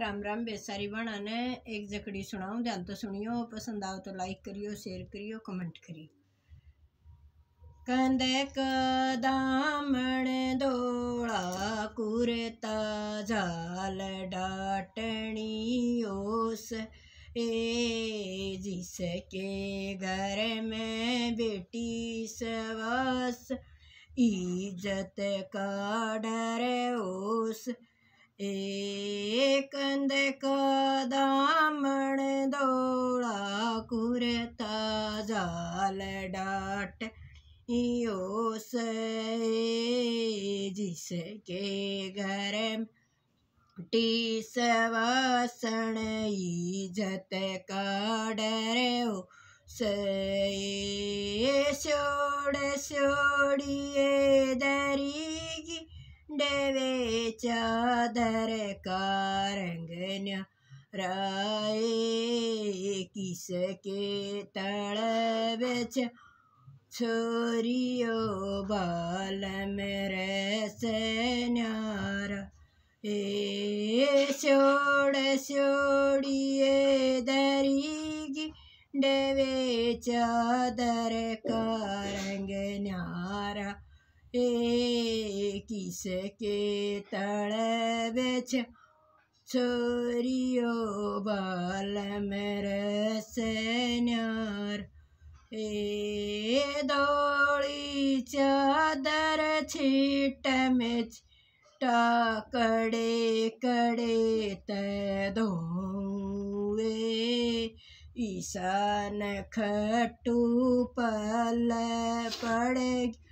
રામ રામ બેસારી વણ અને એક જકડી સુણાવું ધ્યાન તો સુણ્યો પસંદ આવ તો લાઈક કર્યો શેર કર્યો કમેન્ટ કરી કંદ કદામણ દોળા કુરતા જાલ डाटनी ओस ए जिसके घर में बेटी सवास इज्जत का डर ओस एकंद दामण दौड़ा कुरता जाल डाट यो से जिसके घर टीसवासण इजत का डर हो से स्योड़ स्योड़िए दरी डवे चादर का रंग राय किसके तड़बच छोरियो बाल में रस ए छोड़ छोड़िए दरीगी डवे चादर का रंग न्यारा किसके तड़वे छ छोरियो बाल मेरे सेन्यार ए दौड़ी चादर छिट में कड़े कड़े ते धोवे ईशान खटू पल पड़ेगी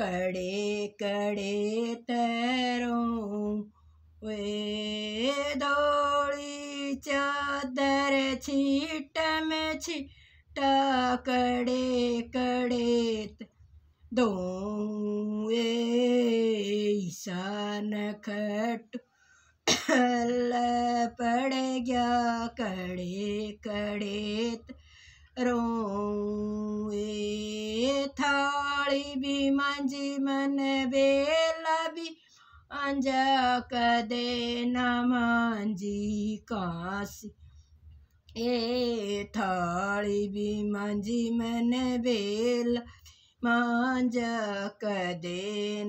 कड़े कड़े तैरों वे दौड़ी चादर में छिटा कड़े कड़े दो ईशान खट पड़ गया कड़े कड़े रो था भीमन जीवन बेलबी अंजक दे नमन जी काशी ए थाली भीमन जीवन बेल मांजक दे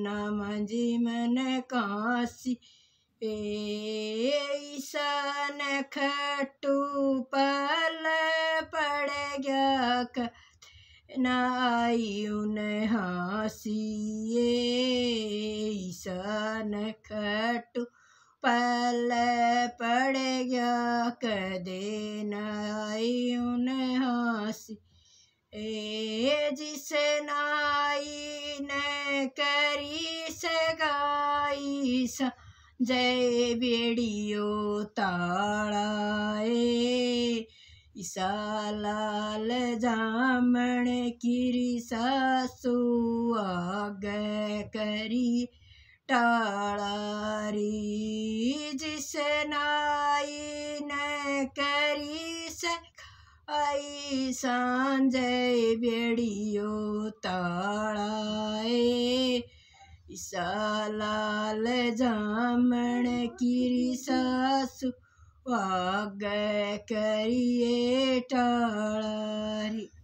नमन जीवन काशी सन खटू पल पड़ गया Nayun hasiye isan khatu पल पड़ गया कदे नाई उन्हें हंसी ए जिस नाई न करी सगाई सा जय बेड़ियो ताड़ा ईसा लाल जामण किरी सासु आग करी टाड़ी जिस नाई न करी आई सांझे बेड़ियो ताड़ाए ईसा लाल जामण किरी सासु पग करिए टी